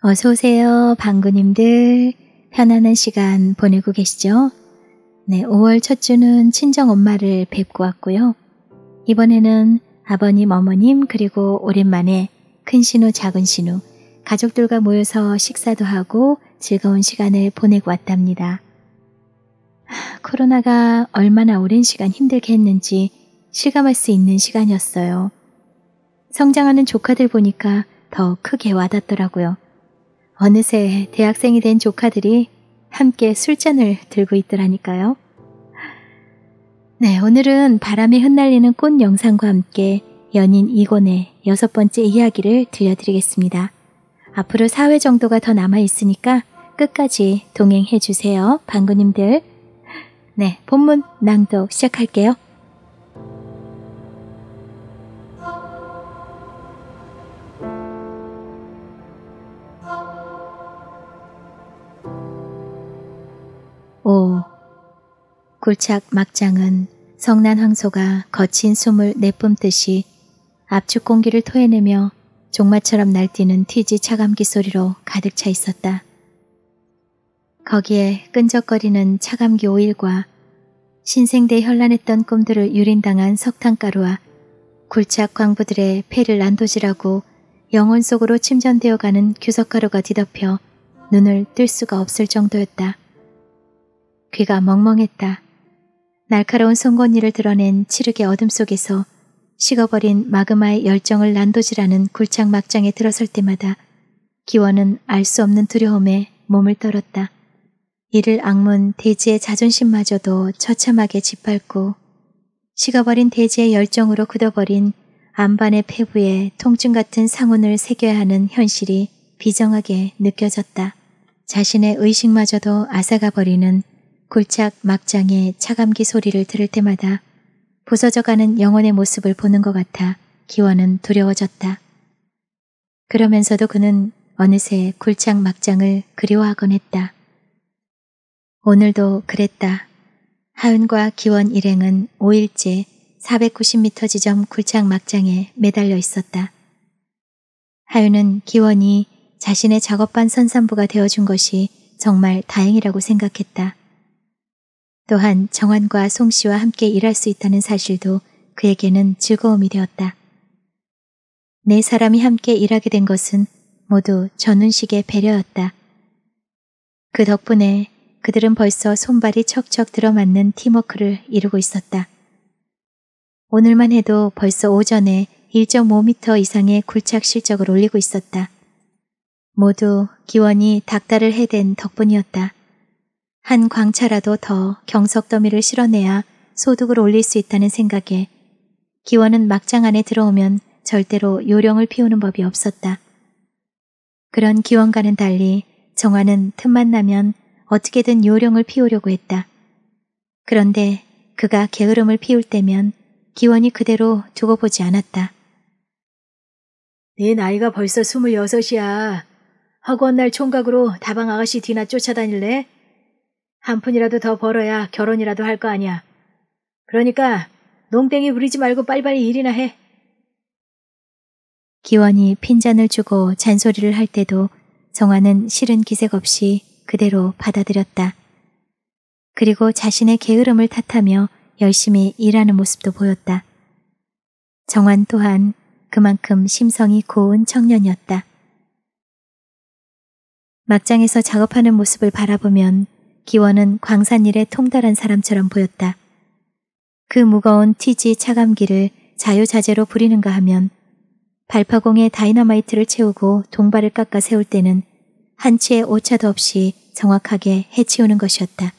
어서 오세요, 방구님들. 편안한 시간 보내고 계시죠? 네, 5월 첫 주는 친정 엄마를 뵙고 왔고요. 이번에는 아버님, 어머님, 그리고 오랜만에 큰 신우, 작은 신우, 가족들과 모여서 식사도 하고 즐거운 시간을 보내고 왔답니다. 코로나가 얼마나 오랜 시간 힘들게 했는지 실감할 수 있는 시간이었어요. 성장하는 조카들 보니까 더 크게 와닿더라고요. 어느새 대학생이 된 조카들이 함께 술잔을 들고 있더라니까요. 네, 오늘은 바람에 흩날리는 꽃 영상과 함께 연인 이곤의 여섯 번째 이야기를 들려드리겠습니다. 앞으로 사회 정도가 더 남아 있으니까 끝까지 동행해 주세요. 방구님들. 네, 본문 낭독 시작할게요. 5. 굴착 막장은 성난 황소가 거친 숨을 내뿜듯이 압축 공기를 토해내며 종마처럼 날뛰는 티지 차감기 소리로 가득 차 있었다. 거기에 끈적거리는 차감기 오일과 신생대 현란했던 꿈들을 유린당한 석탄가루와 굴착 광부들의 폐를 난도질하고 영혼 속으로 침전되어가는 규석가루가 뒤덮여 눈을 뜰 수가 없을 정도였다. 귀가 멍멍했다. 날카로운 송곳니를 드러낸 치흑의 어둠 속에서 식어버린 마그마의 열정을 난도질하는 굴착 막장에 들어설 때마다 기원은 알 수 없는 두려움에 몸을 떨었다. 이를 악문 대지의 자존심마저도 처참하게 짓밟고 식어버린 대지의 열정으로 굳어버린 안반의 폐부에 통증 같은 상온을 새겨야 하는 현실이 비정하게 느껴졌다. 자신의 의식마저도 앗아가버리는 굴착 막장의 차감기 소리를 들을 때마다 부서져가는 영혼의 모습을 보는 것 같아 기원은 두려워졌다. 그러면서도 그는 어느새 굴착 막장을 그리워하곤 했다. 오늘도 그랬다. 하은과 기원 일행은 5일째 490m 지점 굴착 막장에 매달려 있었다. 하윤은 기원이 자신의 작업반 선산부가 되어준 것이 정말 다행이라고 생각했다. 또한 정환과 송 씨와 함께 일할 수 있다는 사실도 그에게는 즐거움이 되었다. 네 사람이 함께 일하게 된 것은 모두 전운식의 배려였다. 그 덕분에 그들은 벌써 손발이 척척 들어맞는 팀워크를 이루고 있었다. 오늘만 해도 벌써 오전에 1.5m 이상의 굴착 실적을 올리고 있었다. 모두 기원이 닥달을 해댄 덕분이었다. 한 광차라도 더 경석 더미를 실어내야 소득을 올릴 수 있다는 생각에 기원은 막장 안에 들어오면 절대로 요령을 피우는 법이 없었다. 그런 기원과는 달리 정화는 틈만 나면 어떻게든 요령을 피우려고 했다. 그런데 그가 게으름을 피울 때면 기원이 그대로 두고 보지 않았다. 내 나이가 벌써 스물여섯이야. 학원 날 총각으로 다방 아가씨 뒤나 쫓아다닐래? 한 푼이라도 더 벌어야 결혼이라도 할 거 아니야. 그러니까 농땡이 부리지 말고 빨리빨리 일이나 해. 기원이 핀잔을 주고 잔소리를 할 때도 정화는 싫은 기색 없이 그대로 받아들였다. 그리고 자신의 게으름을 탓하며 열심히 일하는 모습도 보였다. 정환 또한 그만큼 심성이 고운 청년이었다. 막장에서 작업하는 모습을 바라보면 기원은 광산일에 통달한 사람처럼 보였다. 그 무거운 티지 차감기를 자유자재로 부리는가 하면 발파공에 다이너마이트를 채우고 동발을 깎아 세울 때는 한치의 오차도 없이 정확하게 해치우는 것이었다.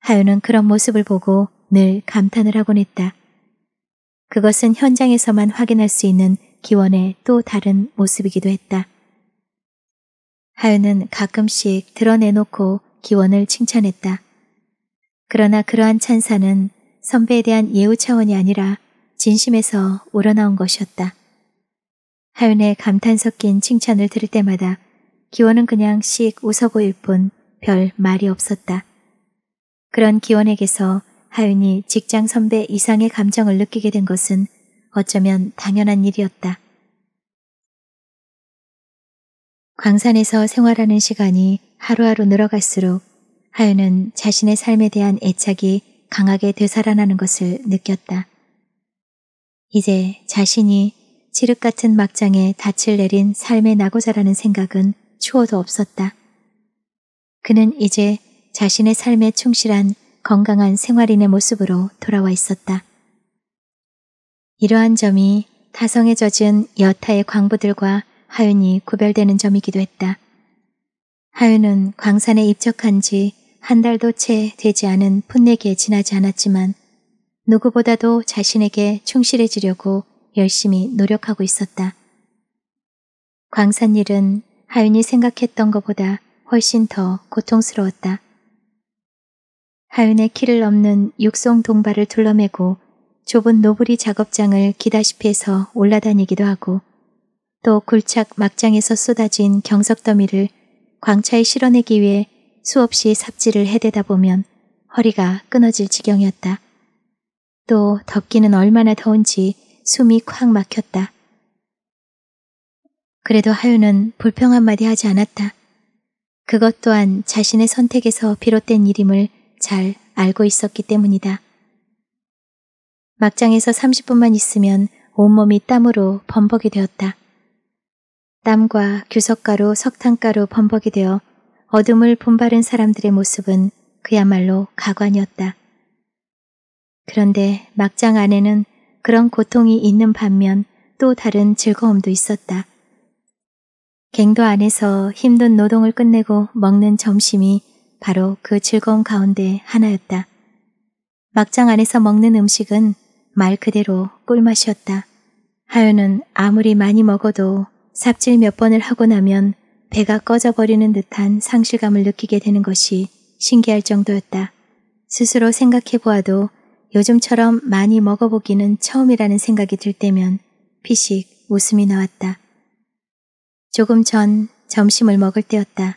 하윤은 그런 모습을 보고 늘 감탄을 하곤 했다. 그것은 현장에서만 확인할 수 있는 기원의 또 다른 모습이기도 했다. 하윤은 가끔씩 드러내놓고 기원을 칭찬했다. 그러나 그러한 찬사는 선배에 대한 예우 차원이 아니라 진심에서 우러나온 것이었다. 하윤의 감탄 섞인 칭찬을 들을 때마다 기원은 그냥 씩 웃어 보일 뿐 별 말이 없었다. 그런 기원에게서 하윤이 직장 선배 이상의 감정을 느끼게 된 것은 어쩌면 당연한 일이었다. 광산에서 생활하는 시간이 하루하루 늘어갈수록 하윤은 자신의 삶에 대한 애착이 강하게 되살아나는 것을 느꼈다. 이제 자신이 칠흑 같은 막장에 닻을 내린 삶의 나고자라는 생각은 추호도 없었다. 그는 이제 자신의 삶에 충실한 건강한 생활인의 모습으로 돌아와 있었다. 이러한 점이 타성에 젖은 여타의 광부들과 하윤이 구별되는 점이기도 했다. 하윤은 광산에 입적한 지 한 달도 채 되지 않은 풋내기에 지나지 않았지만 누구보다도 자신에게 충실해지려고 열심히 노력하고 있었다. 광산 일은 하윤이 생각했던 것보다 훨씬 더 고통스러웠다. 하윤의 키를 넘는 육송 동발을 둘러매고 좁은 노부리 작업장을 기다시피 해서 올라다니기도 하고 또 굴착 막장에서 쏟아진 경석더미를 광차에 실어내기 위해 수없이 삽질을 해대다 보면 허리가 끊어질 지경이었다. 또 덥기는 얼마나 더운지 숨이 콱 막혔다. 그래도 하윤은 불평 한마디 하지 않았다. 그것 또한 자신의 선택에서 비롯된 일임을 잘 알고 있었기 때문이다. 막장에서 30분만 있으면 온몸이 땀으로 범벅이 되었다. 땀과 규석가루, 석탄가루 범벅이 되어 어둠을 분발른 사람들의 모습은 그야말로 가관이었다. 그런데 막장 안에는 그런 고통이 있는 반면 또 다른 즐거움도 있었다. 갱도 안에서 힘든 노동을 끝내고 먹는 점심이 바로 그 즐거움 가운데 하나였다. 막장 안에서 먹는 음식은 말 그대로 꿀맛이었다. 하연은 아무리 많이 먹어도 삽질 몇 번을 하고 나면 배가 꺼져버리는 듯한 상실감을 느끼게 되는 것이 신기할 정도였다. 스스로 생각해 보아도 요즘처럼 많이 먹어보기는 처음이라는 생각이 들 때면 피식 웃음이 나왔다. 조금 전 점심을 먹을 때였다.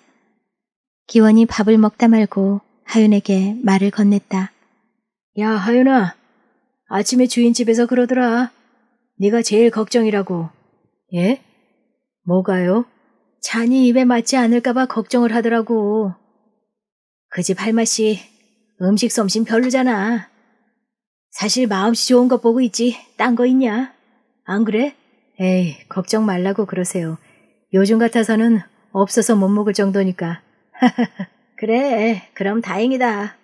기원이 밥을 먹다 말고 하윤에게 말을 건넸다. 야 하윤아, 아침에 주인집에서 그러더라. 네가 제일 걱정이라고. 예? 뭐가요? 잔이 입에 맞지 않을까봐 걱정을 하더라고. 그 집 할맛이 음식 솜씨 별로잖아. 사실 마음씨 좋은 거 보고 있지. 딴 거 있냐? 안 그래? 에이, 걱정 말라고 그러세요. 요즘 같아서는 없어서 못 먹을 정도니까. 그래, 그럼 다행이다.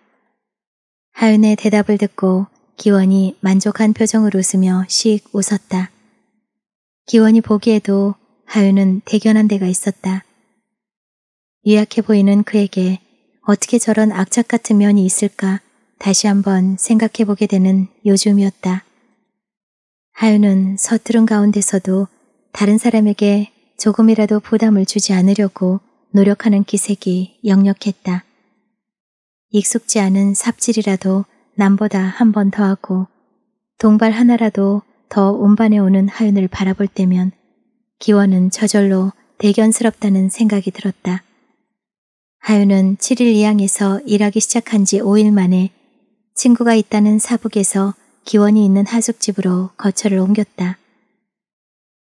하윤의 대답을 듣고 기원이 만족한 표정을 웃으며 씩 웃었다. 기원이 보기에도 하윤은 대견한 데가 있었다. 유약해 보이는 그에게 어떻게 저런 악착 같은 면이 있을까 다시 한번 생각해 보게 되는 요즘이었다. 하윤은 서투른 가운데서도 다른 사람에게 조금이라도 부담을 주지 않으려고 노력하는 기색이 역력했다. 익숙지 않은 삽질이라도 남보다 한 번 더하고 동발 하나라도 더 운반해 오는 하윤을 바라볼 때면 기원은 저절로 대견스럽다는 생각이 들었다. 하윤은 7일 이항에서 일하기 시작한 지 5일 만에 친구가 있다는 사북에서 기원이 있는 하숙집으로 거처를 옮겼다.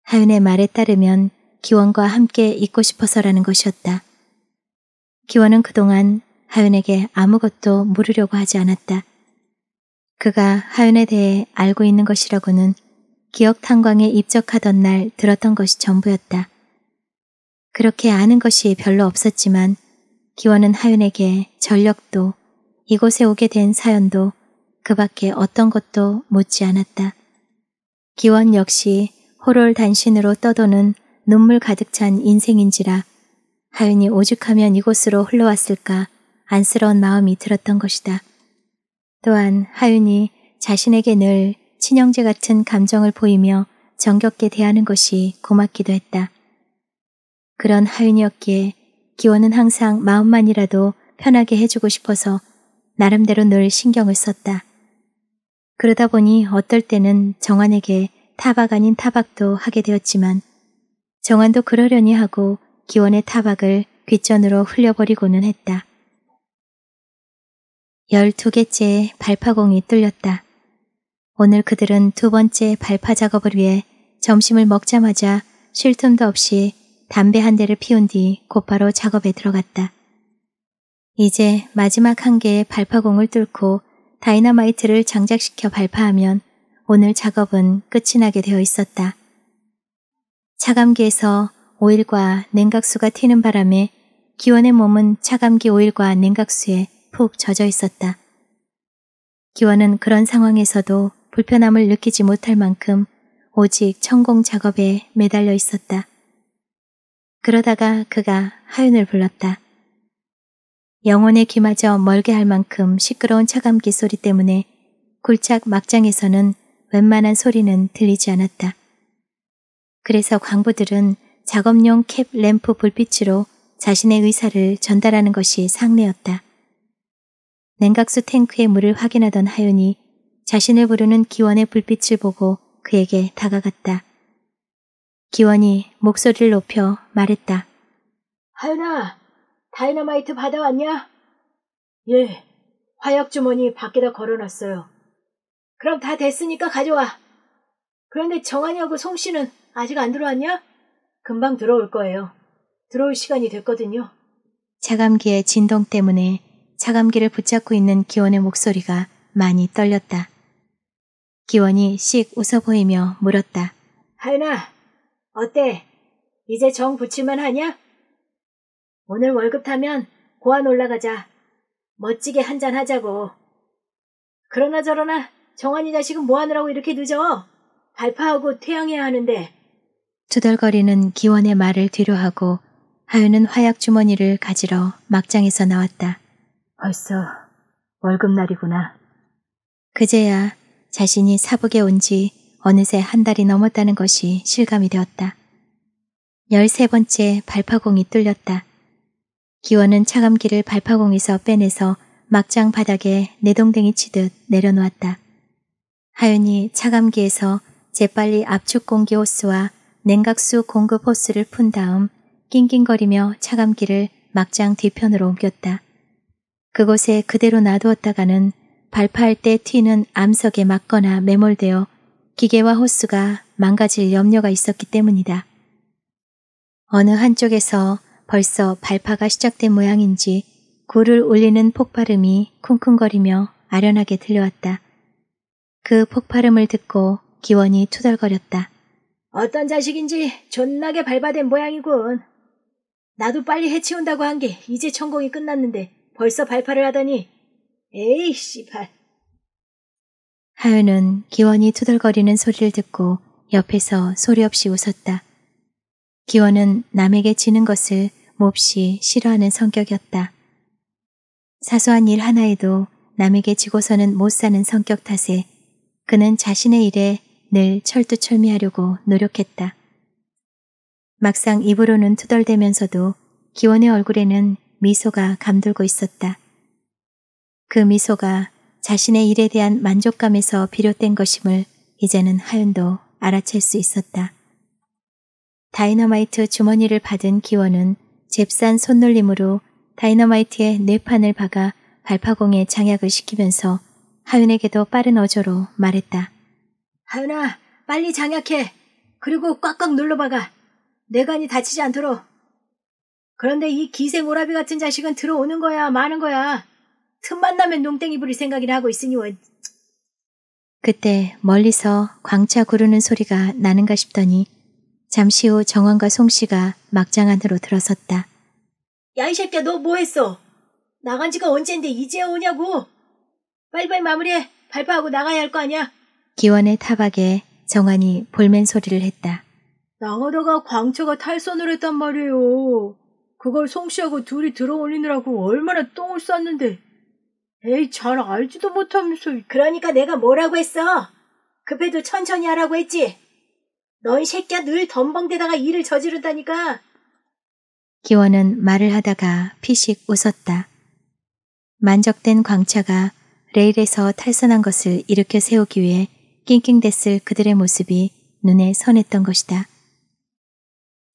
하윤의 말에 따르면 기원과 함께 있고 싶어서라는 것이었다. 기원은 그동안 하윤에게 아무것도 물으려고 하지 않았다. 그가 하윤에 대해 알고 있는 것이라고는 기억 탄광에 입적하던 날 들었던 것이 전부였다. 그렇게 아는 것이 별로 없었지만 기원은 하윤에게 전력도 이곳에 오게 된 사연도 그 밖에 어떤 것도 묻지 않았다. 기원 역시 호롤 단신으로 떠도는 눈물 가득 찬 인생인지라 하윤이 오죽하면 이곳으로 흘러왔을까 안쓰러운 마음이 들었던 것이다. 또한 하윤이 자신에게 늘 친형제 같은 감정을 보이며 정겹게 대하는 것이 고맙기도 했다. 그런 하윤이었기에 기원은 항상 마음만이라도 편하게 해주고 싶어서 나름대로 늘 신경을 썼다. 그러다 보니 어떨 때는 정한에게 타박 아닌 타박도 하게 되었지만 정한도 그러려니 하고 기원의 타박을 귀전으로 흘려버리고는 했다. 1 2개째 발파공이 뚫렸다. 오늘 그들은 두 번째 발파 작업을 위해 점심을 먹자마자 쉴 틈도 없이 담배 한 대를 피운 뒤 곧바로 작업에 들어갔다. 이제 마지막 한 개의 발파공을 뚫고 다이너마이트를 장착시켜 발파하면 오늘 작업은 끝이 나게 되어 있었다. 차감기에서 오일과 냉각수가 튀는 바람에 기원의 몸은 차감기 오일과 냉각수에 푹 젖어 있었다. 기원은 그런 상황에서도 불편함을 느끼지 못할 만큼 오직 천공 작업에 매달려 있었다. 그러다가 그가 하윤을 불렀다. 영혼의 귀마저 멀게 할 만큼 시끄러운 차감기 소리 때문에 굴착 막장에서는 웬만한 소리는 들리지 않았다. 그래서 광부들은 작업용 캡 램프 불빛으로 자신의 의사를 전달하는 것이 상례였다. 냉각수 탱크의 물을 확인하던 하윤이 자신을 부르는 기원의 불빛을 보고 그에게 다가갔다. 기원이 목소리를 높여 말했다. 하윤아, 다이너마이트 받아왔냐? 예, 화약 주머니 밖에다 걸어놨어요. 그럼 다 됐으니까 가져와. 그런데 정한이하고 송씨는 아직 안 들어왔냐? 금방 들어올 거예요. 들어올 시간이 됐거든요. 차감기의 진동 때문에 차감기를 붙잡고 있는 기원의 목소리가 많이 떨렸다. 기원이 씩 웃어 보이며 물었다. 하윤아, 어때? 이제 정 붙일만 하냐? 오늘 월급 타면 고안 올라가자. 멋지게 한잔 하자고. 그러나 저러나 정환이 자식은 뭐하느라고 이렇게 늦어? 발파하고 퇴양해야 하는데. 투덜거리는 기원의 말을 뒤로하고 하윤은 화약 주머니를 가지러 막장에서 나왔다. 벌써 월급날이구나. 그제야 자신이 사북에 온 지 어느새 한 달이 넘었다는 것이 실감이 되었다. 열세 번째 발파공이 뚫렸다. 기원은 차감기를 발파공에서 빼내서 막장 바닥에 내동댕이 치듯 내려놓았다. 하윤이 차감기에서 재빨리 압축 공기 호스와 냉각수 공급 호스를 푼 다음 낑낑거리며 차감기를 막장 뒤편으로 옮겼다. 그곳에 그대로 놔두었다가는 발파할 때 튀는 암석에 맞거나 매몰되어 기계와 호스가 망가질 염려가 있었기 때문이다. 어느 한쪽에서 벌써 발파가 시작된 모양인지 굴을 울리는 폭발음이 쿵쿵거리며 아련하게 들려왔다. 그 폭발음을 듣고 기원이 투덜거렸다. 어떤 자식인지 존나게 발바된 모양이군. 나도 빨리 해치운다고 한 게 이제 천공이 끝났는데 벌써 발파를 하더니 에이, 씨발. 하윤은 기원이 투덜거리는 소리를 듣고 옆에서 소리 없이 웃었다. 기원은 남에게 지는 것을 몹시 싫어하는 성격이었다. 사소한 일 하나에도 남에게 지고서는 못 사는 성격 탓에 그는 자신의 일에 늘 철두철미하려고 노력했다. 막상 입으로는 투덜대면서도 기원의 얼굴에는 미소가 감돌고 있었다. 그 미소가 자신의 일에 대한 만족감에서 비롯된 것임을 이제는 하윤도 알아챌 수 있었다. 다이너마이트 주머니를 받은 기원은 잽싼 손놀림으로 다이너마이트의 뇌판을 박아 발파공에 장약을 시키면서 하윤에게도 빠른 어조로 말했다. 하윤아, 빨리 장약해. 그리고 꽉꽉 눌러박아. 뇌관이 다치지 않도록. 그런데 이 기생 오라비 같은 자식은 들어오는 거야, 마는 거야. 틈만 나면 농땡이 부릴 생각이 하고 있으니 원. 그때 멀리서 광차 구르는 소리가 나는가 싶더니 잠시 후 정원과 송씨가 막장 안으로 들어섰다. 야이 새끼야 너 뭐했어? 나간 지가 언젠데 이제야 오냐고? 빨리빨리 마무리해. 발파하고 나가야 할 거 아니야. 기원의 타박에 정환이 볼멘 소리를 했다. 나가다가 광채가 탈선을 했단 말이에요. 그걸 송씨하고 둘이 들어올리느라고 얼마나 똥을 쌌는데. 에이, 잘 알지도 못하면서. 그러니까 내가 뭐라고 했어? 급해도 천천히 하라고 했지? 넌 새끼야 늘 덤벙대다가 일을 저지른다니까. 기원은 말을 하다가 피식 웃었다. 만적된 광차가 레일에서 탈선한 것을 일으켜 세우기 위해 낑낑댔을 그들의 모습이 눈에 선했던 것이다.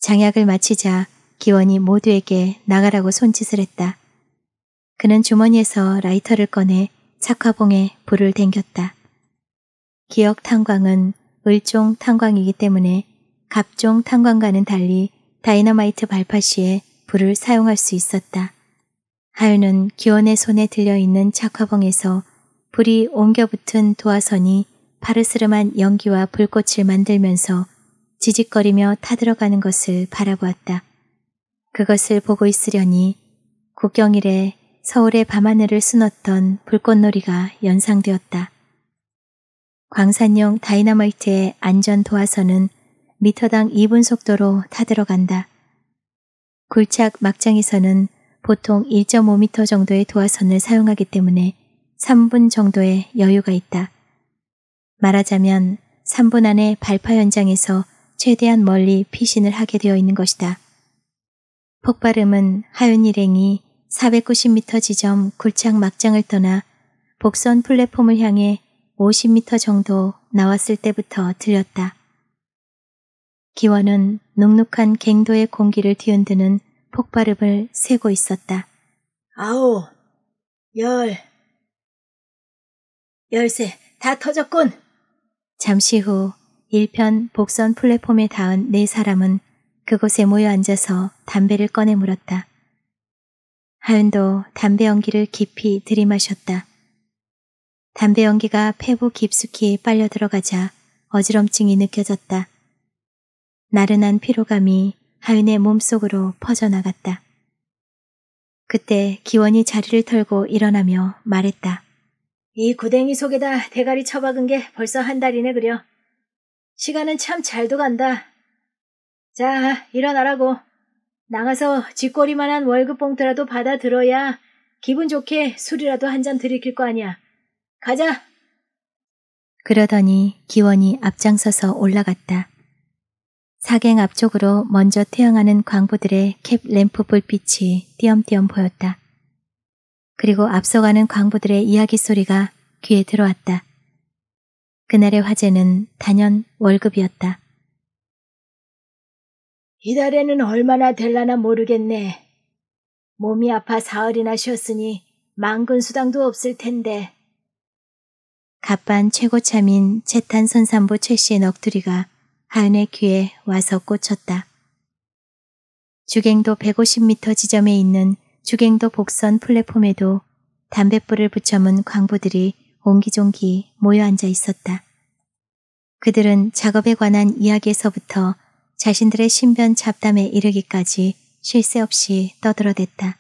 장약을 마치자 기원이 모두에게 나가라고 손짓을 했다. 그는 주머니에서 라이터를 꺼내 착화봉에 불을 댕겼다. 기억 탄광은 을종 탄광이기 때문에 갑종 탄광과는 달리 다이너마이트 발파 시에 불을 사용할 수 있었다. 하윤은 기원의 손에 들려있는 착화봉에서 불이 옮겨 붙은 도화선이 파르스름한 연기와 불꽃을 만들면서 지직거리며 타들어가는 것을 바라보았다. 그것을 보고 있으려니 국경일에 서울의 밤하늘을 수놓던 불꽃놀이가 연상되었다. 광산용 다이너마이트의 안전 도화선은 미터당 2분 속도로 타들어간다. 굴착 막장에서는 보통 1.5m 정도의 도화선을 사용하기 때문에 3분 정도의 여유가 있다. 말하자면 3분 안에 발파 현장에서 최대한 멀리 피신을 하게 되어 있는 것이다. 폭발음은 하윤일행이 490m 지점 굴착 막장을 떠나 복선 플랫폼을 향해 50m 정도 나왔을 때부터 들렸다. 기원은 눅눅한 갱도의 공기를 뒤흔드는 폭발음을 세고 있었다. 아오 열, 열세, 다 터졌군! 잠시 후 1편 복선 플랫폼에 닿은 네 사람은 그곳에 모여 앉아서 담배를 꺼내 물었다. 하은도 담배 연기를 깊이 들이마셨다. 담배 연기가 폐부 깊숙이 빨려 들어가자 어지럼증이 느껴졌다. 나른한 피로감이 하윤의 몸속으로 퍼져나갔다. 그때 기원이 자리를 털고 일어나며 말했다. 이 고댕이 속에다 대가리 처박은 게 벌써 한 달이네 그려. 시간은 참 잘도 간다. 자, 일어나라고. 나가서 쥐꼬리만한 월급 봉투라도 받아 들어야 기분 좋게 술이라도 한 잔 들이킬 거 아니야. 가자! 그러더니 기원이 앞장서서 올라갔다. 사갱 앞쪽으로 먼저 태양하는 광부들의 캡 램프 불빛이 띄엄띄엄 보였다. 그리고 앞서가는 광부들의 이야기 소리가 귀에 들어왔다. 그날의 화제는 단연 월급이었다. 이달에는 얼마나 될라나 모르겠네. 몸이 아파 사흘이나 쉬었으니 망근 수당도 없을 텐데. 갑반 최고참인 채탄 선산보 최 씨의 넋두리가 하은의 귀에 와서 꽂혔다. 주갱도 150m 지점에 있는 주갱도 복선 플랫폼에도 담뱃불을 붙여문 광부들이 옹기종기 모여 앉아 있었다. 그들은 작업에 관한 이야기에서부터 자신들의 신변 잡담에 이르기까지 쉴 새 없이 떠들어댔다.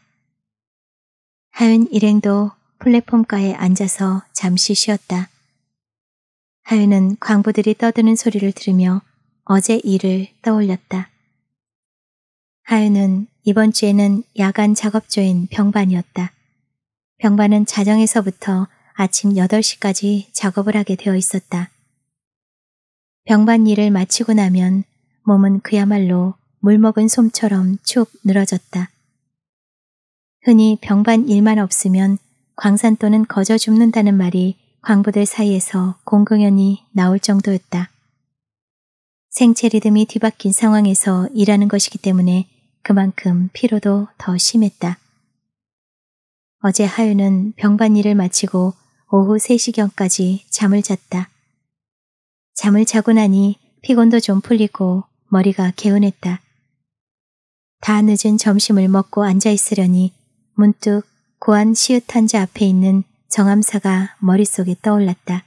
하윤 일행도 플랫폼가에 앉아서 잠시 쉬었다. 하윤은 광부들이 떠드는 소리를 들으며 어제 일을 떠올렸다. 하윤은 이번 주에는 야간 작업조인 병반이었다. 병반은 자정에서부터 아침 8시까지 작업을 하게 되어 있었다. 병반 일을 마치고 나면 몸은 그야말로 물먹은 솜처럼 축 늘어졌다. 흔히 병반 일만 없으면 광산 또는 거저 죽는다는 말이 광부들 사이에서 공공연히 나올 정도였다. 생체 리듬이 뒤바뀐 상황에서 일하는 것이기 때문에 그만큼 피로도 더 심했다. 어제 하윤은 병반 일을 마치고 오후 3시경까지 잠을 잤다. 잠을 자고 나니 피곤도 좀 풀리고 머리가 개운했다. 다 늦은 점심을 먹고 앉아있으려니 문득 고한 시읒한자 앞에 있는 정암사가 머릿속에 떠올랐다.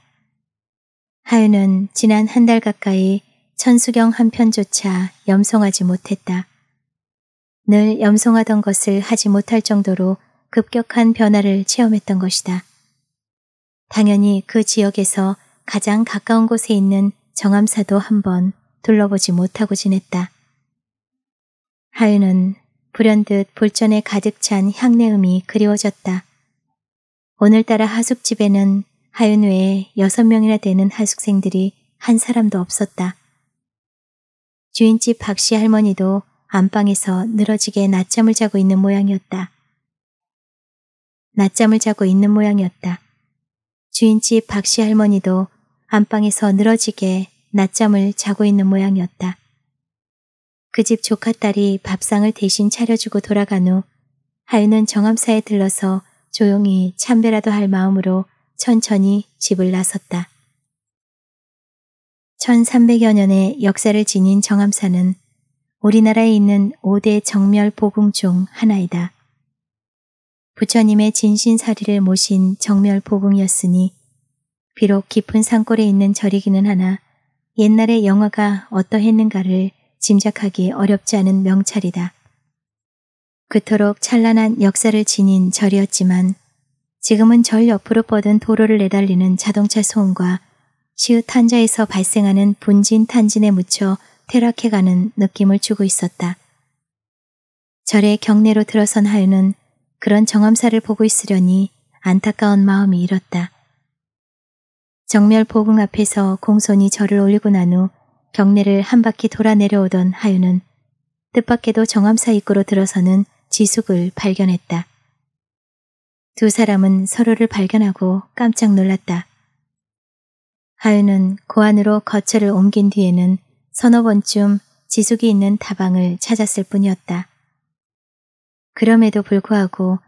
하윤은 지난 한 달 가까이 천수경 한 편조차 염송하지 못했다. 늘 염송하던 것을 하지 못할 정도로 급격한 변화를 체험했던 것이다. 당연히 그 지역에서 가장 가까운 곳에 있는 정암사도 한번 둘러보지 못하고 지냈다. 하윤은 불현듯 불전에 가득 찬 향내음이 그리워졌다. 오늘따라 하숙집에는 하윤 외에 여섯 명이나 되는 하숙생들이 한 사람도 없었다. 주인집 박씨 할머니도 안방에서 늘어지게 낮잠을 자고 있는 모양이었다. 낮잠을 자고 있는 모양이었다. 주인집 박씨 할머니도 안방에서 늘어지게 낮잠을 자고 있는 모양이었다. 그 집 조카딸이 밥상을 대신 차려주고 돌아간 후 하윤은 정암사에 들러서 조용히 참배라도 할 마음으로 천천히 집을 나섰다. 1300여 년의 역사를 지닌 정암사는 우리나라에 있는 5대 정멸 보궁 중 하나이다. 부처님의 진신사리를 모신 정멸 보궁이었으니 비록 깊은 산골에 있는 절이기는 하나 옛날의 영화가 어떠했는가를 짐작하기 어렵지 않은 명찰이다. 그토록 찬란한 역사를 지닌 절이었지만 지금은 절 옆으로 뻗은 도로를 내달리는 자동차 소음과 시읒 탄자에서 발생하는 분진 탄진에 묻혀 퇴락해가는 느낌을 주고 있었다. 절의 경내로 들어선 하윤은 그런 정암사를 보고 있으려니 안타까운 마음이 일었다. 정멸보궁 앞에서 공손히 절을 올리고 난 후 경례를 한 바퀴 돌아 내려오던 하윤은 뜻밖에도 정암사 입구로 들어서는 지숙을 발견했다. 두 사람은 서로를 발견하고 깜짝 놀랐다. 하윤은 고안으로 그 거처를 옮긴 뒤에는 서너 번쯤 지숙이 있는 다방을 찾았을 뿐이었다. 그럼에도 불구하고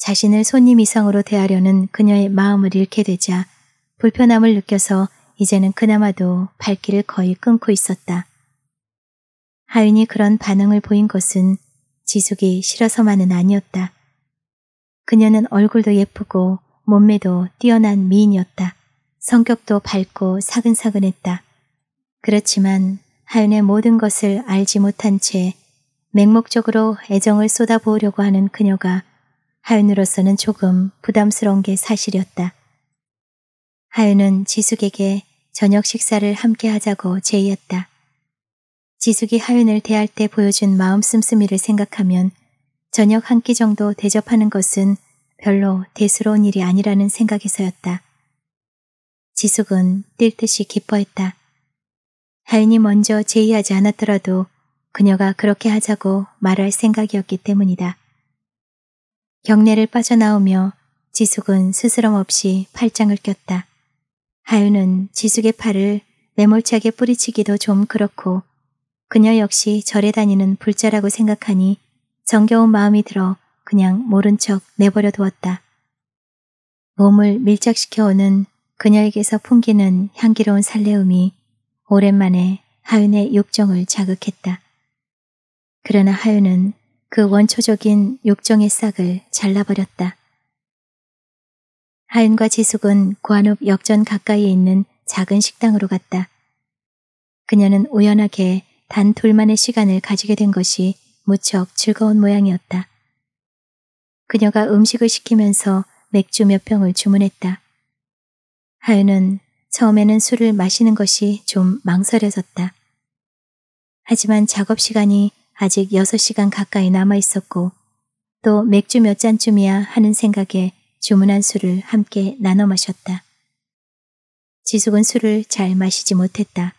자신을 손님 이상으로 대하려는 그녀의 마음을 잃게 되자 불편함을 느껴서 이제는 그나마도 발길을 거의 끊고 있었다. 하윤이 그런 반응을 보인 것은 지숙이 싫어서만은 아니었다. 그녀는 얼굴도 예쁘고 몸매도 뛰어난 미인이었다. 성격도 밝고 사근사근했다. 그렇지만 하윤의 모든 것을 알지 못한 채 맹목적으로 애정을 쏟아부으려고 하는 그녀가 하윤으로서는 조금 부담스러운 게 사실이었다. 하윤은 지숙에게 저녁 식사를 함께 하자고 제의했다. 지숙이 하윤을 대할 때 보여준 마음 씀씀이를 생각하면 저녁 한 끼 정도 대접하는 것은 별로 대수로운 일이 아니라는 생각에서였다. 지숙은 뛸 듯이 기뻐했다. 하윤이 먼저 제의하지 않았더라도 그녀가 그렇게 하자고 말할 생각이었기 때문이다. 경례를 빠져나오며 지숙은 스스럼 없이 팔짱을 꼈다. 하윤은 지숙의 팔을 매몰차게 뿌리치기도 좀 그렇고 그녀 역시 절에 다니는 불자라고 생각하니 정겨운 마음이 들어 그냥 모른 척 내버려 두었다. 몸을 밀착시켜오는 그녀에게서 풍기는 향기로운 살레움이 오랜만에 하윤의 욕정을 자극했다. 그러나 하윤은 그 원초적인 욕정의 싹을 잘라버렸다. 하은과 지숙은 관읍 역전 가까이에 있는 작은 식당으로 갔다. 그녀는 우연하게 단 둘만의 시간을 가지게 된 것이 무척 즐거운 모양이었다. 그녀가 음식을 시키면서 맥주 몇 병을 주문했다. 하윤은 처음에는 술을 마시는 것이 좀 망설여졌다. 하지만 작업 시간이 아직 6시간 가까이 남아 있었고 또 맥주 몇 잔쯤이야 하는 생각에 주문한 술을 함께 나눠 마셨다. 지숙은 술을 잘 마시지 못했다.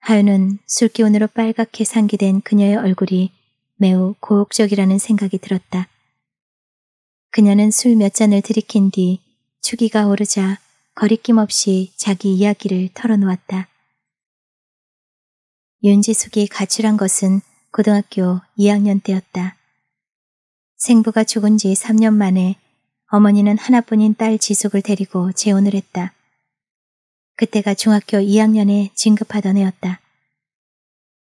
하윤은 술기운으로 빨갛게 상기된 그녀의 얼굴이 매우 고혹적이라는 생각이 들었다. 그녀는 술 몇 잔을 들이킨 뒤 추기가 오르자 거리낌 없이 자기 이야기를 털어놓았다. 윤지숙이 가출한 것은 고등학교 2학년 때였다. 생부가 죽은 지 3년 만에 어머니는 하나뿐인 딸 지숙을 데리고 재혼을 했다. 그때가 중학교 2학년에 진급하던 해였다.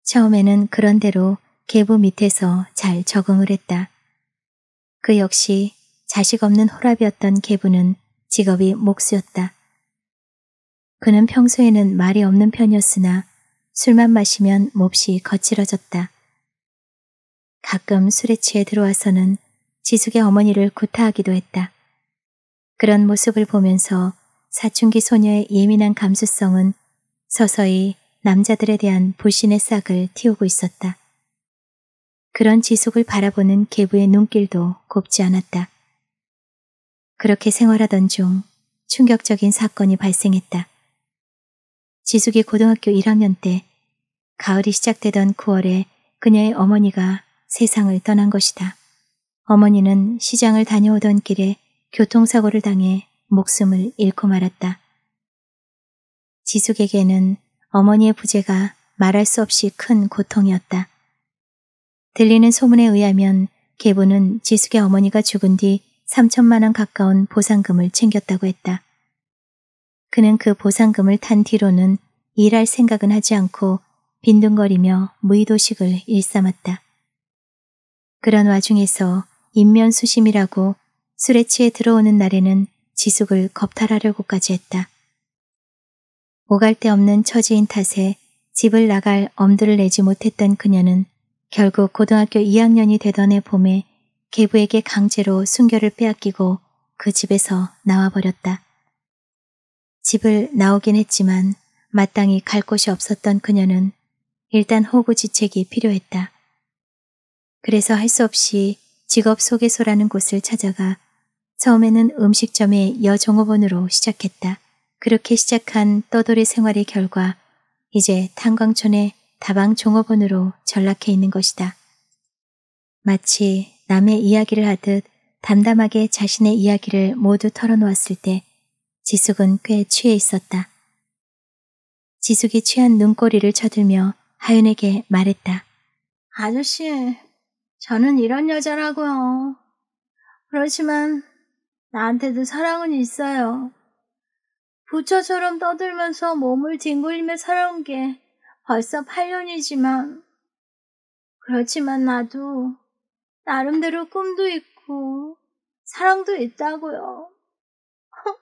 처음에는 그런대로 계부 밑에서 잘 적응을 했다. 그 역시 자식 없는 호랍이었던 계부는 직업이 목수였다. 그는 평소에는 말이 없는 편이었으나 술만 마시면 몹시 거칠어졌다. 가끔 술에 취해 들어와서는 지숙의 어머니를 구타하기도 했다. 그런 모습을 보면서 사춘기 소녀의 예민한 감수성은 서서히 남자들에 대한 불신의 싹을 틔우고 있었다. 그런 지숙을 바라보는 계부의 눈길도 곱지 않았다. 그렇게 생활하던 중 충격적인 사건이 발생했다. 지숙이 고등학교 1학년 때 가을이 시작되던 9월에 그녀의 어머니가 세상을 떠난 것이다. 어머니는 시장을 다녀오던 길에 교통사고를 당해 목숨을 잃고 말았다. 지숙에게는 어머니의 부재가 말할 수 없이 큰 고통이었다. 들리는 소문에 의하면 계부는 지숙의 어머니가 죽은 뒤 3천만 원 가까운 보상금을 챙겼다고 했다. 그는 그 보상금을 탄 뒤로는 일할 생각은 하지 않고 빈둥거리며 무의도식을 일삼았다. 그런 와중에서 인면수심이라고 술에 취해 들어오는 날에는 지숙을 겁탈하려고까지 했다. 오갈 데 없는 처지인 탓에 집을 나갈 엄두를 내지 못했던 그녀는 결국 고등학교 2학년이 되던 해 봄에 계부에게 강제로 순결을 빼앗기고 그 집에서 나와버렸다. 집을 나오긴 했지만 마땅히 갈 곳이 없었던 그녀는 일단 호구지책이 필요했다. 그래서 할 수 없이 직업 소개소라는 곳을 찾아가 처음에는 음식점의 여종업원으로 시작했다. 그렇게 시작한 떠돌이 생활의 결과 이제 탄광촌의 다방 종업원으로 전락해 있는 것이다. 마치 남의 이야기를 하듯 담담하게 자신의 이야기를 모두 털어놓았을 때 지숙은 꽤 취해 있었다. 지숙이 취한 눈꼬리를 쳐들며 하윤에게 말했다. 아저씨, 저는 이런 여자라고요. 그렇지만 나한테도 사랑은 있어요. 부처처럼 떠들면서 몸을 뒹굴리며 살아온 게 벌써 8년이지만, 그렇지만 나도 나름대로 꿈도 있고, 사랑도 있다고요.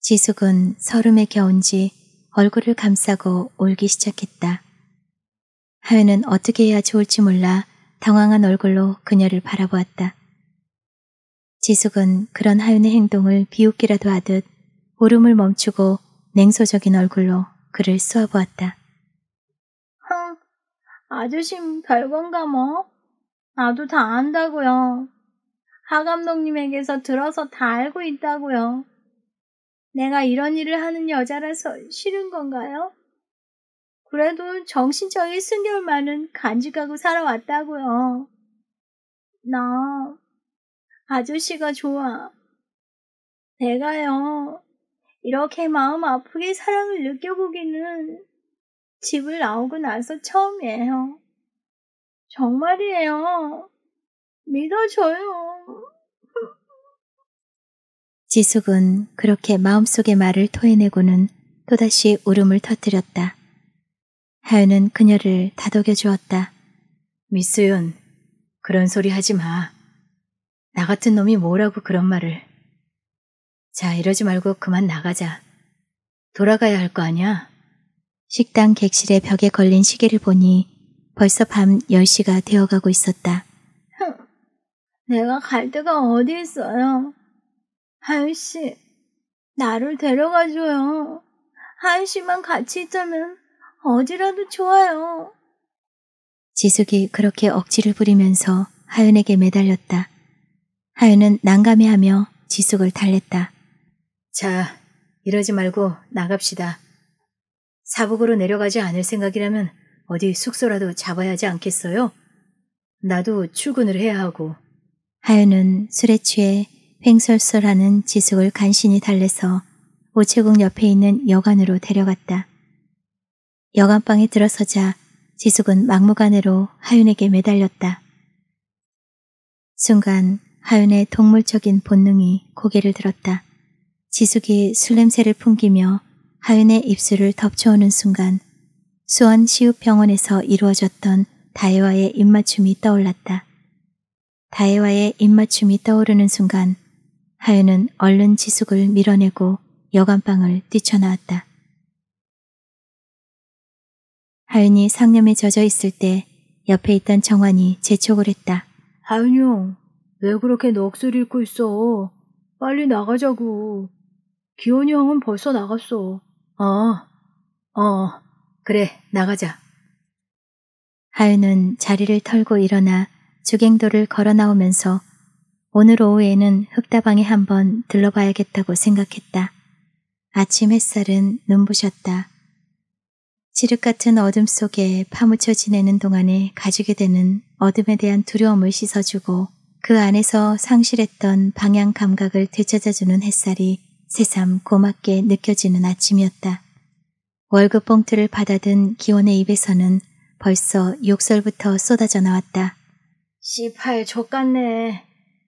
지숙은 서름에 겨운지 얼굴을 감싸고 울기 시작했다. 하윤은 어떻게 해야 좋을지 몰라 당황한 얼굴로 그녀를 바라보았다. 지숙은 그런 하윤의 행동을 비웃기라도 하듯 울음을 멈추고 냉소적인 얼굴로 그를 쏘아보았다. 흥, 아저씨 별건가 뭐? 나도 다 안다고요. 하 감독님에게서 들어서 다 알고 있다고요. 내가 이런 일을 하는 여자라서 싫은 건가요? 그래도 정신적인 순결만은 간직하고 살아왔다고요. 나 아저씨가 좋아. 내가요. 이렇게 마음 아프게 사랑을 느껴보기는 집을 나오고 나서 처음이에요. 정말이에요. 믿어줘요. 지숙은 그렇게 마음속의 말을 토해내고는 또다시 울음을 터뜨렸다. 하연은 그녀를 다독여 주었다. 미스윤, 그런 소리 하지 마. 나 같은 놈이 뭐라고 그런 말을. 자, 이러지 말고 그만 나가자. 돌아가야 할 거 아니야? 식당 객실의 벽에 걸린 시계를 보니 벌써 밤 10시가 되어가고 있었다. 내가 갈 데가 어디 있어요? 하윤 씨, 나를 데려가줘요. 하윤 씨만 같이 있자면 어제라도 좋아요. 지숙이 그렇게 억지를 부리면서 하윤에게 매달렸다. 하윤은 난감해하며 지숙을 달랬다. 자, 이러지 말고 나갑시다. 사북으로 내려가지 않을 생각이라면 어디 숙소라도 잡아야 하지 않겠어요? 나도 출근을 해야 하고. 하윤은 술에 취해 횡설설하는 지숙을 간신히 달래서 오체국 옆에 있는 여관으로 데려갔다. 여간방에 들어서자 지숙은 막무가내로 하윤에게 매달렸다. 순간 하윤의 동물적인 본능이 고개를 들었다. 지숙이 술냄새를 풍기며 하윤의 입술을 덮쳐오는 순간 수원 시우병원에서 이루어졌던 다혜와의 입맞춤이 떠올랐다. 다혜와의 입맞춤이 떠오르는 순간 하윤은 얼른 지숙을 밀어내고 여간방을 뛰쳐나왔다. 하윤이 상념에 젖어 있을 때 옆에 있던 정환이 재촉을 했다. 하윤용, 왜 그렇게 넋을 잃고 있어? 빨리 나가자고. 기원이 형은 벌써 나갔어. 어, 어, 그래, 나가자. 하윤은 자리를 털고 일어나 주갱도를 걸어 나오면서 오늘 오후에는 흑다방에 한번 들러봐야겠다고 생각했다. 아침 햇살은 눈부셨다. 칠흑 같은 어둠 속에 파묻혀 지내는 동안에 가지게 되는 어둠에 대한 두려움을 씻어주고 그 안에서 상실했던 방향 감각을 되찾아주는 햇살이 새삼 고맙게 느껴지는 아침이었다. 월급 봉투를 받아든 기원의 입에서는 벌써 욕설부터 쏟아져 나왔다. 18 족같네.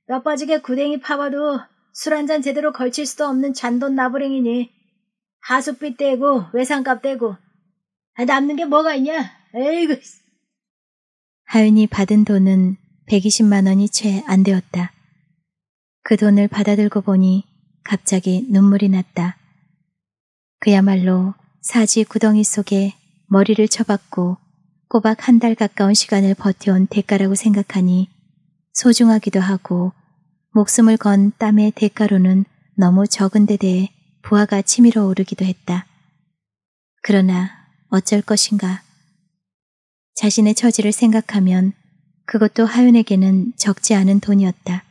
나 빠지게 구댕이 파봐도 술 한 잔 제대로 걸칠 수도 없는 잔돈 나부랭이니. 하숙비 떼고 외상값 떼고 아, 남는 게 뭐가 있냐? 에이구. 하윤이 받은 돈은 120만 원이 채 안 되었다. 그 돈을 받아들고 보니 갑자기 눈물이 났다. 그야말로 사지 구덩이 속에 머리를 쳐박고 꼬박 한 달 가까운 시간을 버텨온 대가라고 생각하니 소중하기도 하고 목숨을 건 땀의 대가로는 너무 적은 데 대해 부하가 치밀어 오르기도 했다. 그러나 어쩔 것인가. 자신의 처지를 생각하면 그것도 하윤에게는 적지 않은 돈이었다.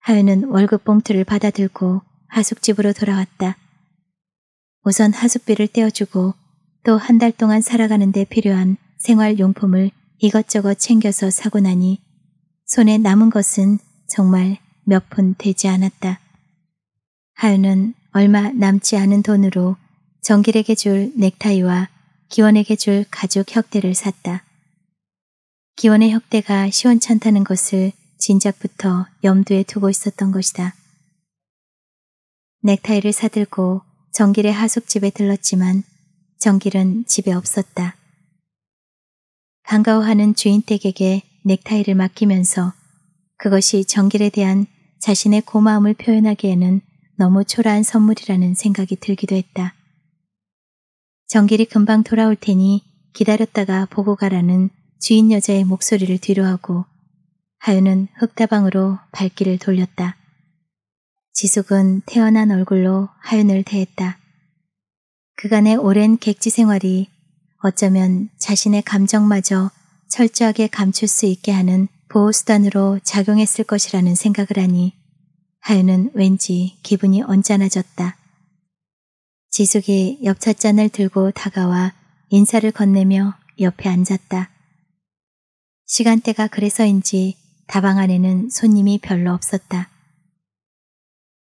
하윤은 월급 봉투를 받아들고 하숙집으로 돌아왔다. 우선 하숙비를 떼어주고 또 한 달 동안 살아가는 데 필요한 생활용품을 이것저것 챙겨서 사고 나니 손에 남은 것은 정말 몇 푼 되지 않았다. 하윤은 얼마 남지 않은 돈으로 정길에게 줄 넥타이와 기원에게 줄 가죽 혁대를 샀다. 기원의 혁대가 시원찮다는 것을 진작부터 염두에 두고 있었던 것이다. 넥타이를 사들고 정길의 하숙집에 들렀지만 정길은 집에 없었다. 반가워하는 주인댁에게 넥타이를 맡기면서 그것이 정길에 대한 자신의 고마움을 표현하기에는 너무 초라한 선물이라는 생각이 들기도 했다. 정길이 금방 돌아올 테니 기다렸다가 보고 가라는 주인 여자의 목소리를 뒤로하고 하윤은 흙다방으로 발길을 돌렸다. 지숙은 태어난 얼굴로 하윤을 대했다. 그간의 오랜 객지 생활이 어쩌면 자신의 감정마저 철저하게 감출 수 있게 하는 보호수단으로 작용했을 것이라는 생각을 하니 하윤은 왠지 기분이 언짢아졌다. 지숙이 옆찻잔을 들고 다가와 인사를 건네며 옆에 앉았다. 시간대가 그래서인지 다방 안에는 손님이 별로 없었다.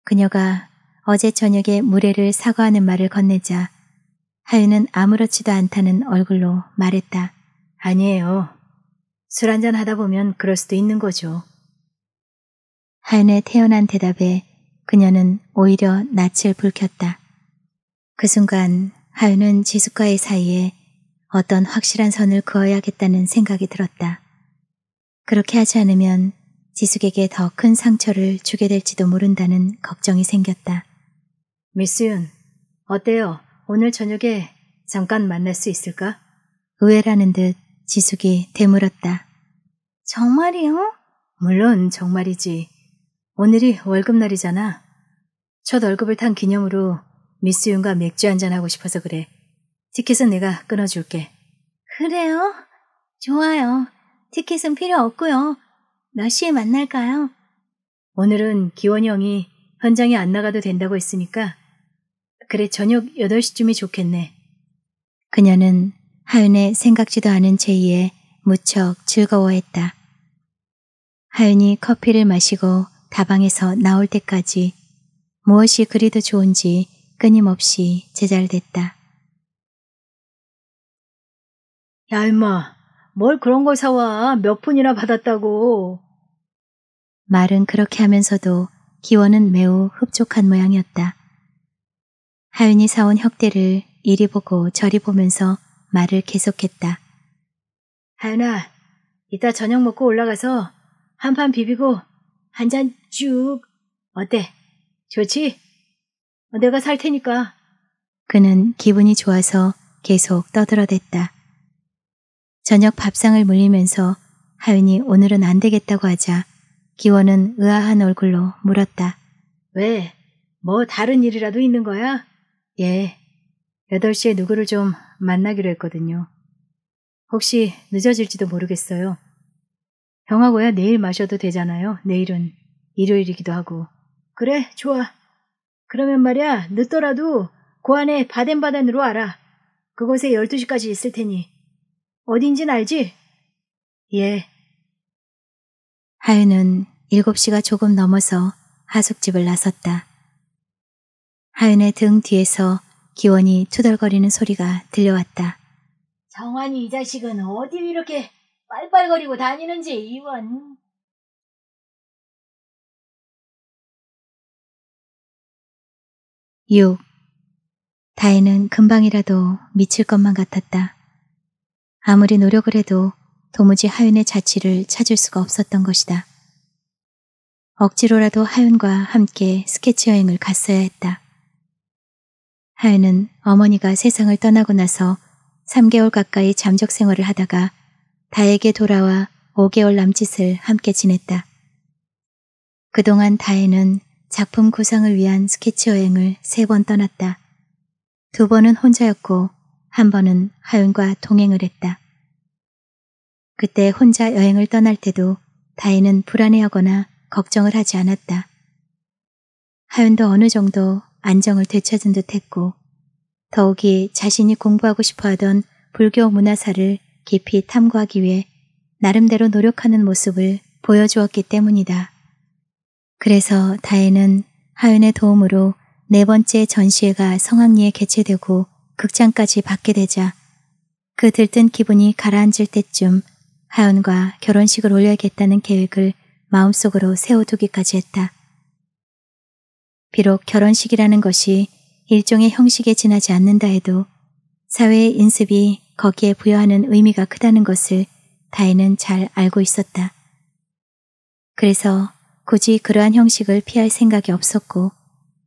그녀가 어제 저녁에 무례를 사과하는 말을 건네자 하윤은 아무렇지도 않다는 얼굴로 말했다. 아니에요. 술 한잔 하다 보면 그럴 수도 있는 거죠. 하윤의 태연한 대답에 그녀는 오히려 낯을 불켰다. 그 순간 하윤은 지숙과의 사이에 어떤 확실한 선을 그어야겠다는 생각이 들었다. 그렇게 하지 않으면 지숙에게 더 큰 상처를 주게 될지도 모른다는 걱정이 생겼다. 미스윤, 어때요? 오늘 저녁에 잠깐 만날 수 있을까? 의외라는 듯 지숙이 되물었다. 정말이요? 물론 정말이지. 오늘이 월급날이잖아. 첫 월급을 탄 기념으로 미스 윤과 맥주 한 잔 하고 싶어서 그래. 티켓은 내가 끊어줄게. 그래요? 좋아요. 티켓은 필요 없고요. 몇 시에 만날까요? 오늘은 기원 형이 현장에 안 나가도 된다고 했으니까 그래 저녁 8시쯤이 좋겠네. 그녀는 하윤의 생각지도 않은 제의에 무척 즐거워했다. 하윤이 커피를 마시고 다방에서 나올 때까지 무엇이 그리도 좋은지 끊임없이 제잘됐다. 야 임마 뭘 그런 걸 사와 몇 푼이나 받았다고. 말은 그렇게 하면서도 기원은 매우 흡족한 모양이었다. 하윤이 사온 혁대를 이리 보고 저리 보면서 말을 계속했다. 하윤아, 이따 저녁 먹고 올라가서 한 판 비비고 한 잔 쭉. 어때? 좋지? 내가 살 테니까. 그는 기분이 좋아서 계속 떠들어댔다. 저녁 밥상을 물리면서 하윤이 오늘은 안 되겠다고 하자 기원은 의아한 얼굴로 물었다. 왜? 뭐 다른 일이라도 있는 거야? 예. 8시에 누구를 좀 만나기로 했거든요. 혹시 늦어질지도 모르겠어요. 병하고야 내일 마셔도 되잖아요. 내일은 일요일이기도 하고. 그래, 좋아. 그러면 말이야, 늦더라도 고안에 그 바덴바덴으로 알아. 그곳에 12시까지 있을 테니. 어딘진 알지? 예. 하윤은 7시가 조금 넘어서 하숙집을 나섰다. 하윤의 등 뒤에서 기원이 투덜거리는 소리가 들려왔다. 정환이 이 자식은 어디 이렇게 빨빨거리고 다니는지 이원. 6. 다혜는 금방이라도 미칠 것만 같았다. 아무리 노력을 해도 도무지 하윤의 자취를 찾을 수가 없었던 것이다. 억지로라도 하윤과 함께 스케치 여행을 갔어야 했다. 하윤은 어머니가 세상을 떠나고 나서 3개월 가까이 잠적 생활을 하다가 다에게 혜 돌아와 5개월 남짓을 함께 지냈다. 그동안 다혜는 작품 구상을 위한 스케치 여행을 세 번 떠났다. 두 번은 혼자였고 한 번은 하윤과 동행을 했다. 그때 혼자 여행을 떠날 때도 다혜는 불안해하거나 걱정을 하지 않았다. 하윤도 어느 정도 안정을 되찾은 듯 했고 더욱이 자신이 공부하고 싶어하던 불교 문화사를 깊이 탐구하기 위해 나름대로 노력하는 모습을 보여주었기 때문이다. 그래서 다혜는 하윤의 도움으로 네 번째 전시회가 성황리에 개최되고 극장까지 받게 되자 그 들뜬 기분이 가라앉을 때쯤 하윤과 결혼식을 올려야겠다는 계획을 마음속으로 세워두기까지 했다. 비록 결혼식이라는 것이 일종의 형식에 지나지 않는다 해도 사회의 인습이 거기에 부여하는 의미가 크다는 것을 다혜는 잘 알고 있었다. 그래서 굳이 그러한 형식을 피할 생각이 없었고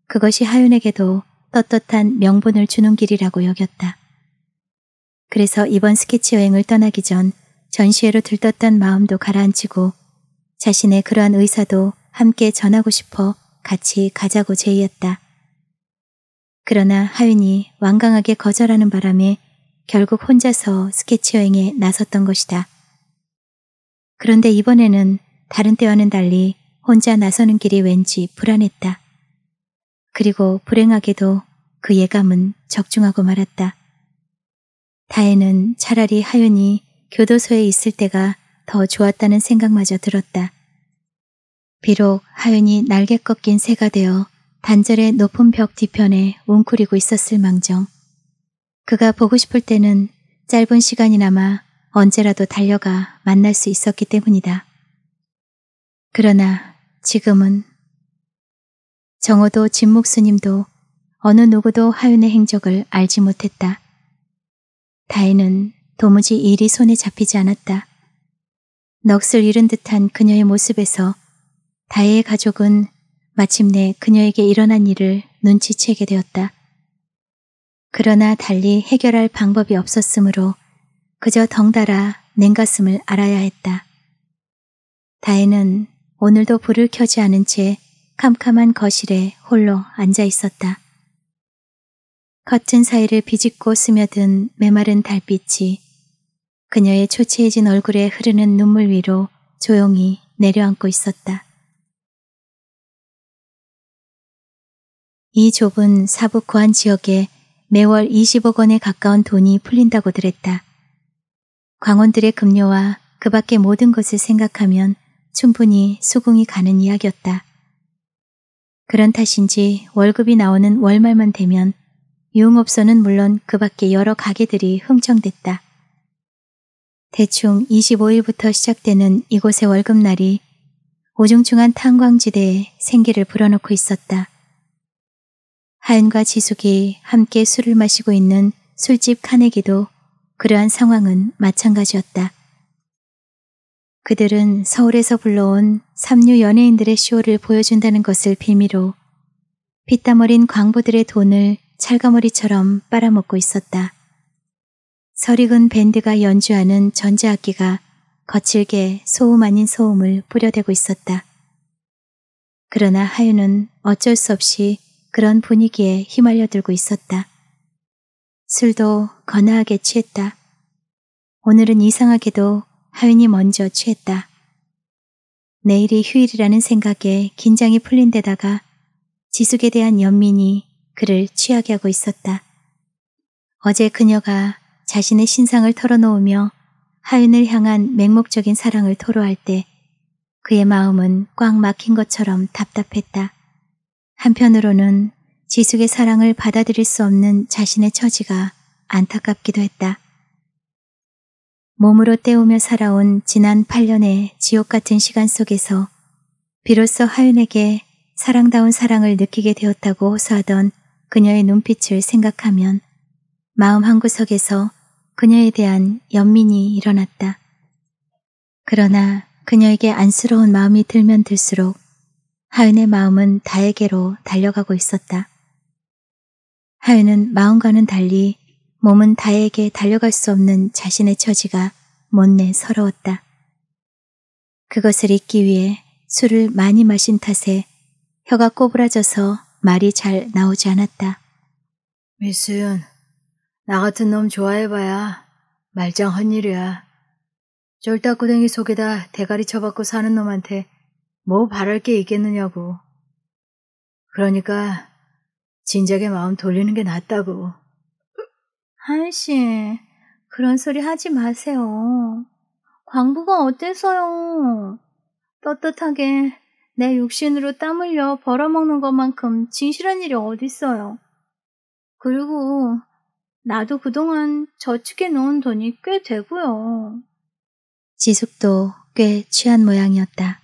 그것이 하윤에게도 떳떳한 명분을 주는 길이라고 여겼다. 그래서 이번 스케치 여행을 떠나기 전 전시회로 들떴던 마음도 가라앉히고 자신의 그러한 의사도 함께 전하고 싶어 같이 가자고 제의했다. 그러나 하윤이 완강하게 거절하는 바람에 결국 혼자서 스케치 여행에 나섰던 것이다. 그런데 이번에는 다른 때와는 달리 혼자 나서는 길이 왠지 불안했다. 그리고 불행하게도 그 예감은 적중하고 말았다. 다혜는 차라리 하윤이 교도소에 있을 때가 더 좋았다는 생각마저 들었다. 비록 하윤이 날개 꺾인 새가 되어 단절의 높은 벽 뒤편에 웅크리고 있었을 망정. 그가 보고 싶을 때는 짧은 시간이나마 언제라도 달려가 만날 수 있었기 때문이다. 그러나 지금은 정호도 진목스님도 어느 누구도 하윤의 행적을 알지 못했다. 다혜는 도무지 일이 손에 잡히지 않았다. 넋을 잃은 듯한 그녀의 모습에서 다혜의 가족은 마침내 그녀에게 일어난 일을 눈치채게 되었다. 그러나 달리 해결할 방법이 없었으므로 그저 덩달아 냉가슴을 알아야 했다. 다혜는 오늘도 불을 켜지 않은 채 캄캄한 거실에 홀로 앉아 있었다. 커튼 사이를 비집고 스며든 메마른 달빛이 그녀의 초췌해진 얼굴에 흐르는 눈물 위로 조용히 내려앉고 있었다. 이 좁은 사북 고한 지역에 매월 20억 원에 가까운 돈이 풀린다고들 었다 광원들의 급료와 그 밖의 모든 것을 생각하면 충분히 수긍이 가는 이야기였다. 그런 탓인지 월급이 나오는 월말만 되면 유흥업소는 물론 그 밖에 여러 가게들이 흥청됐다 대충 25일부터 시작되는 이곳의 월급날이 오중중한 탄광지대에 생기를 불어넣고 있었다. 하은과 지숙이 함께 술을 마시고 있는 술집 카네기도 그러한 상황은 마찬가지였다. 그들은 서울에서 불러온 삼류 연예인들의 쇼를 보여준다는 것을 비밀로 핏땀 어린 광부들의 돈을 찰가머리처럼 빨아먹고 있었다. 서리근 밴드가 연주하는 전자악기가 거칠게 소음 아닌 소음을 뿌려대고 있었다. 그러나 하윤은 어쩔 수 없이 그런 분위기에 휘말려 들고 있었다. 술도 거나하게 취했다. 오늘은 이상하게도 하윤이 먼저 취했다. 내일이 휴일이라는 생각에 긴장이 풀린 데다가 지숙에 대한 연민이 그를 취하게 하고 있었다. 어제 그녀가 자신의 신상을 털어놓으며 하윤을 향한 맹목적인 사랑을 토로할 때 그의 마음은 꽉 막힌 것처럼 답답했다. 한편으로는 지숙의 사랑을 받아들일 수 없는 자신의 처지가 안타깝기도 했다. 몸으로 때우며 살아온 지난 8년의 지옥 같은 시간 속에서 비로소 하윤에게 사랑다운 사랑을 느끼게 되었다고 호소하던 그녀의 눈빛을 생각하면 마음 한구석에서 그녀에 대한 연민이 일어났다. 그러나 그녀에게 안쓰러운 마음이 들면 들수록 하윤의 마음은 다에게로 달려가고 있었다. 하윤은 마음과는 달리 몸은 다에게 달려갈 수 없는 자신의 처지가 못내 서러웠다. 그것을 잊기 위해 술을 많이 마신 탓에 혀가 꼬부라져서 말이 잘 나오지 않았다. 미스윤나 같은 놈 좋아해봐야 말짱헌 일이야. 쫄딱구댕이 속에다 대가리 쳐박고 사는 놈한테 뭐 바랄 게 있겠느냐고. 그러니까 진작에 마음 돌리는 게 낫다고. 하 씨, 그런 소리 하지 마세요. 광부가 어때서요? 떳떳하게 내 육신으로 땀 흘려 벌어먹는 것만큼 진실한 일이 어딨어요. 그리고 나도 그동안 저축해 놓은 돈이 꽤 되고요. 지숙도 꽤 취한 모양이었다.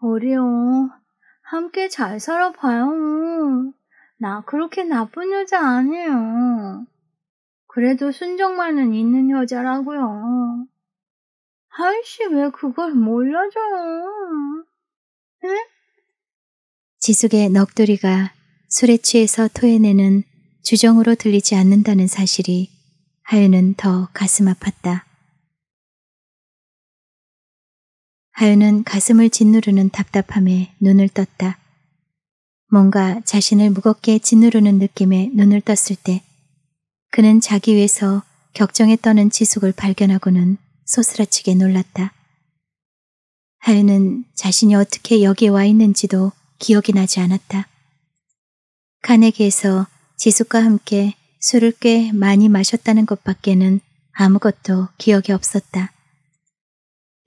어려워. 함께 잘 살아봐요. 나 그렇게 나쁜 여자 아니에요. 그래도 순정만은 있는 여자라고요. 하윤씨 왜 그걸 몰라줘요? 응? 지숙의 넋두리가 술에 취해서 토해내는 주정으로 들리지 않는다는 사실이 하윤은 더 가슴 아팠다. 하윤은 가슴을 짓누르는 답답함에 눈을 떴다. 뭔가 자신을 무겁게 짓누르는 느낌에 눈을 떴을 때 그는 자기 위에서 격정에 떠는 지숙을 발견하고는 소스라치게 놀랐다. 하윤은 자신이 어떻게 여기에 와 있는지도 기억이 나지 않았다. 카네기에서 지숙과 함께 술을 꽤 많이 마셨다는 것밖에는 아무것도 기억이 없었다.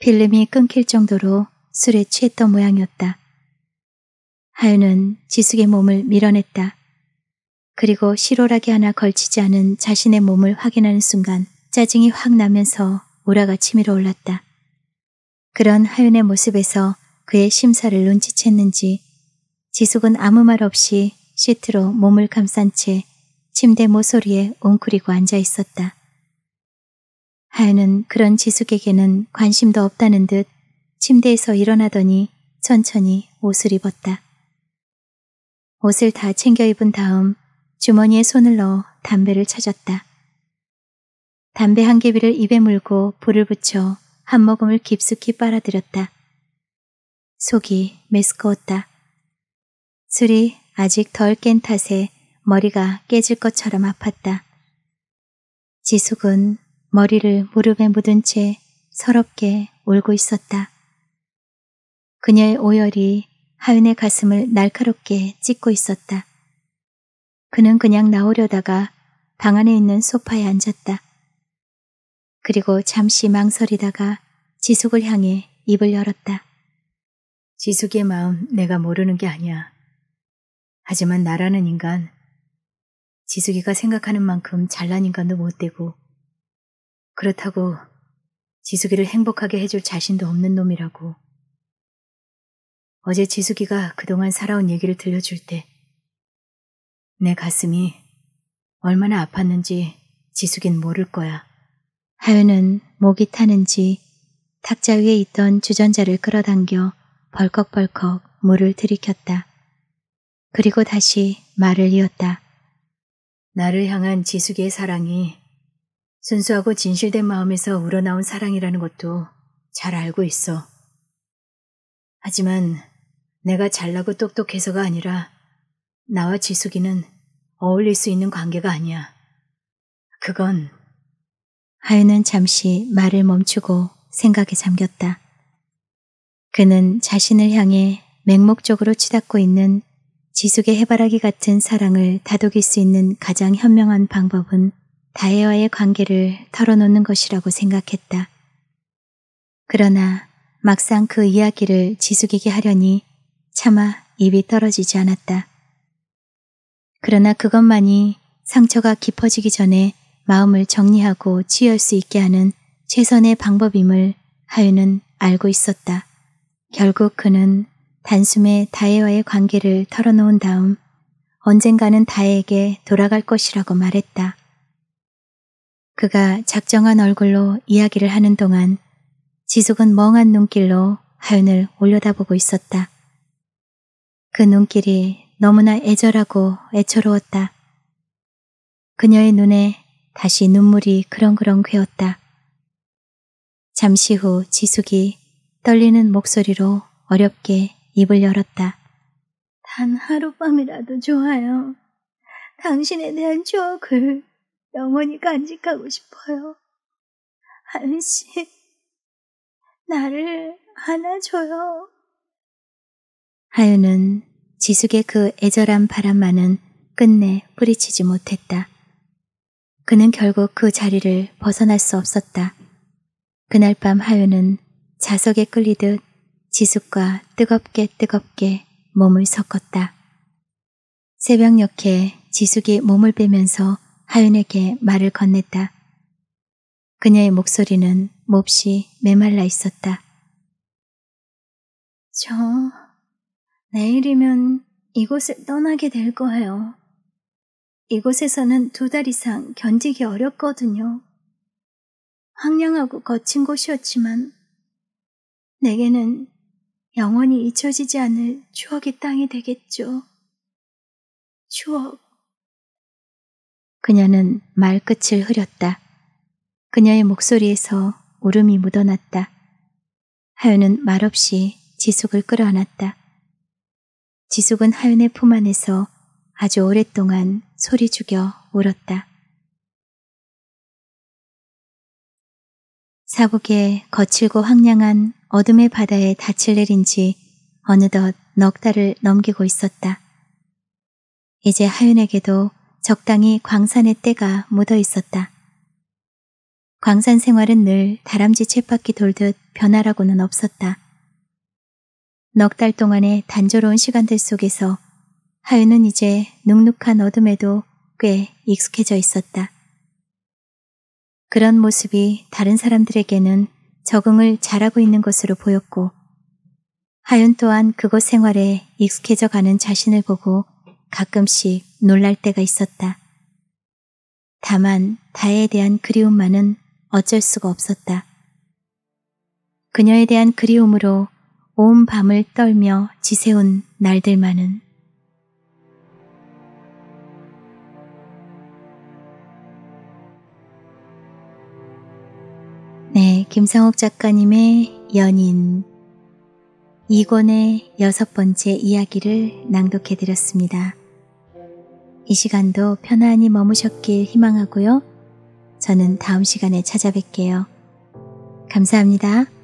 필름이 끊길 정도로 술에 취했던 모양이었다. 하윤은 지숙의 몸을 밀어냈다. 그리고 실오라기 하나 걸치지 않은 자신의 몸을 확인하는 순간 짜증이 확 나면서 오라가 치밀어 올랐다. 그런 하윤의 모습에서 그의 심사를 눈치챘는지 지숙은 아무 말 없이 시트로 몸을 감싼 채 침대 모서리에 웅크리고 앉아 있었다. 하윤은 그런 지숙에게는 관심도 없다는 듯 침대에서 일어나더니 천천히 옷을 입었다. 옷을 다 챙겨 입은 다음 주머니에 손을 넣어 담배를 찾았다. 담배 한 개비를 입에 물고 불을 붙여 한 모금을 깊숙이 빨아들였다. 속이 메스꺼웠다. 술이 아직 덜 깬 탓에 머리가 깨질 것처럼 아팠다. 지숙은 머리를 무릎에 묻은 채 서럽게 울고 있었다. 그녀의 오열이 하윤의 가슴을 날카롭게 찢고 있었다. 그는 그냥 나오려다가 방 안에 있는 소파에 앉았다. 그리고 잠시 망설이다가 지숙을 향해 입을 열었다. 지숙의 마음 내가 모르는 게 아니야. 하지만 나라는 인간, 지숙이가 생각하는 만큼 잘난 인간도 못 되고, 그렇다고 지숙이를 행복하게 해줄 자신도 없는 놈이라고. 어제 지숙이가 그동안 살아온 얘기를 들려줄 때내 가슴이 얼마나 아팠는지 지숙인 모를 거야. 하윤은 목이 타는지 탁자 위에 있던 주전자를 끌어당겨 벌컥벌컥 물을 들이켰다. 그리고 다시 말을 이었다. 나를 향한 지숙의 사랑이 순수하고 진실된 마음에서 우러나온 사랑이라는 것도 잘 알고 있어. 하지만 내가 잘나고 똑똑해서가 아니라 나와 지숙이는 어울릴 수 있는 관계가 아니야. 그건 하윤은 잠시 말을 멈추고 생각에 잠겼다. 그는 자신을 향해 맹목적으로 치닫고 있는 지숙의 해바라기 같은 사랑을 다독일 수 있는 가장 현명한 방법은 다혜와의 관계를 털어놓는 것이라고 생각했다. 그러나 막상 그 이야기를 지숙에게 하려니 차마 입이 떨어지지 않았다. 그러나 그것만이 상처가 깊어지기 전에 마음을 정리하고 치유할 수 있게 하는 최선의 방법임을 하윤은 알고 있었다. 결국 그는 단숨에 다혜와의 관계를 털어놓은 다음 언젠가는 다혜에게 돌아갈 것이라고 말했다. 그가 작정한 얼굴로 이야기를 하는 동안 지숙은 멍한 눈길로 하윤을 올려다보고 있었다. 그 눈길이 너무나 애절하고 애처로웠다. 그녀의 눈에 다시 눈물이 그렁그렁 괴었다. 잠시 후 지숙이 떨리는 목소리로 어렵게 입을 열었다. 단 하룻밤이라도 좋아요. 당신에 대한 추억을 영원히 간직하고 싶어요. 한은 씨, 나를 안아줘요. 하윤은 지숙의 그 애절한 바람만은 끝내 뿌리치지 못했다. 그는 결국 그 자리를 벗어날 수 없었다. 그날 밤 하윤은 자석에 끌리듯 지숙과 뜨겁게 뜨겁게 몸을 섞었다. 새벽녘에 지숙이 몸을 빼면서 하윤에게 말을 건넸다. 그녀의 목소리는 몹시 메말라 있었다. 저... 내일이면 이곳을 떠나게 될 거예요. 이곳에서는 두 달 이상 견디기 어렵거든요. 황량하고 거친 곳이었지만 내게는 영원히 잊혀지지 않을 추억의 땅이 되겠죠. 추억. 그녀는 말끝을 흐렸다. 그녀의 목소리에서 울음이 묻어났다. 하연은 말없이 지숙을 끌어안았다. 지숙은 하윤의 품 안에서 아주 오랫동안 소리 죽여 울었다. 사국의 거칠고 황량한 어둠의 바다에 닻을 내린 지 어느덧 넉 달을 넘기고 있었다. 이제 하윤에게도 적당히 광산의 때가 묻어 있었다. 광산 생활은 늘 다람쥐 쳇바퀴 돌듯 변화라고는 없었다. 넉달 동안의 단조로운 시간들 속에서 하윤은 이제 눅눅한 어둠에도 꽤 익숙해져 있었다. 그런 모습이 다른 사람들에게는 적응을 잘하고 있는 것으로 보였고 하윤 또한 그곳 생활에 익숙해져 가는 자신을 보고 가끔씩 놀랄 때가 있었다. 다만 다혜에 대한 그리움만은 어쩔 수가 없었다. 그녀에 대한 그리움으로 온 밤을 떨며 지새운 날들만은 네, 김상옥 작가님의 연인 2권의 여섯 번째 이야기를 낭독해 드렸습니다. 이 시간도 편안히 머무셨길 희망하고요. 저는 다음 시간에 찾아뵐게요. 감사합니다.